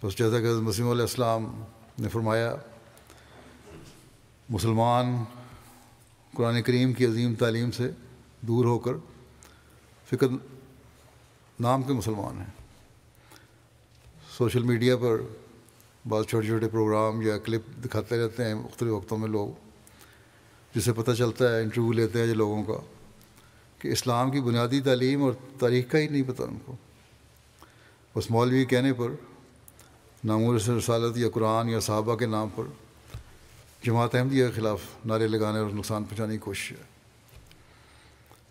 तो जैसा कि मसीम आसलम ने फरमाया मुसलमान कुरान करीम की अजीम तालीम से दूर होकर फ़िक्र नाम के मुसलमान हैं सोशल मीडिया पर बहुत छोटे छोटे प्रोग्राम या क्लिप दिखाते रहते हैं मुख्तु वक्तों में लोग जिससे पता चलता है इंटरव्यू लेते हैं लोगों का कि इस्लाम की बुनियादी तालीम और तारीख का ही नहीं पता उनको बस मौलवी कहने पर नामूर रसालत या कुरान या साहबा के नाम पर जमात अहमदिया के ख़िलाफ़ नारे लगाने और नुकसान पहुँचाने की कोशिश है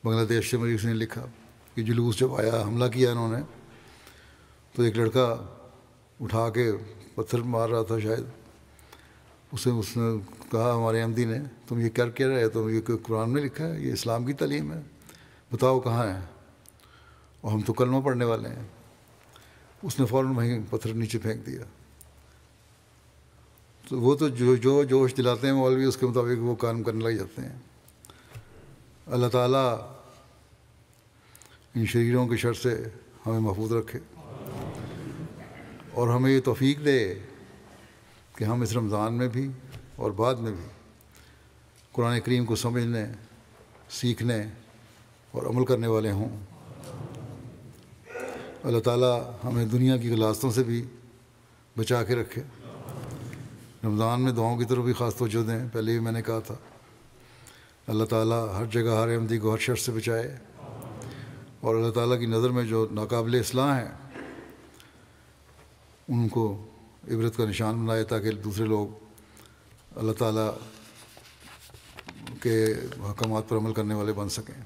बांग्लादेश से मरीज ने लिखा कि जुलूस जब आया हमला किया इन्होंने तो एक लड़का उठा के पत्थर मार रहा था शायद उसे उसने कहा हमारे अहमदी ने तुम ये कर कह रहे हो तुम ये कुरान में लिखा है ये इस्लाम की तलीम है बताओ कहाँ है और हम तो कलमा पढ़ने वाले हैं उसने फ़ौर वहीं पत्थर नीचे फेंक दिया तो वो तो जो जो जोश दिलाते हैं मौलवी उसके मुताबिक वो काम करने लग जाते हैं अल्लाह ताला इन शरीरों के शर से हमें महफूज रखे और हमें ये तोफीक दे कि हम इस रमज़ान में भी और बाद में भी कुरान करीम को समझने सीखने और अमल करने वाले हों अल्लाह ताला हमें दुनिया की गलास्तों से भी बचा के रखे रमज़ान में दुआओं की तरफ भी ख़ास तोजो दें पहले भी मैंने कहा था अल्लाह ताला हर जगह हर अमदी को हर शर से बचाए और अल्लाह ताला की नज़र में जो नाकबिल असलाह हैं उनको इबरत का निशान बनाए ताकि दूसरे लोग अल्लाह ताला के अहकाम पर अमल करने वाले बन सकें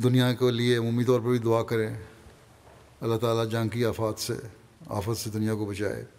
दुनिया के लिए अमूमी तौर पर भी दुआ करें अल्लाह ताला जंग की आफात से आफत से दुनिया को बचाए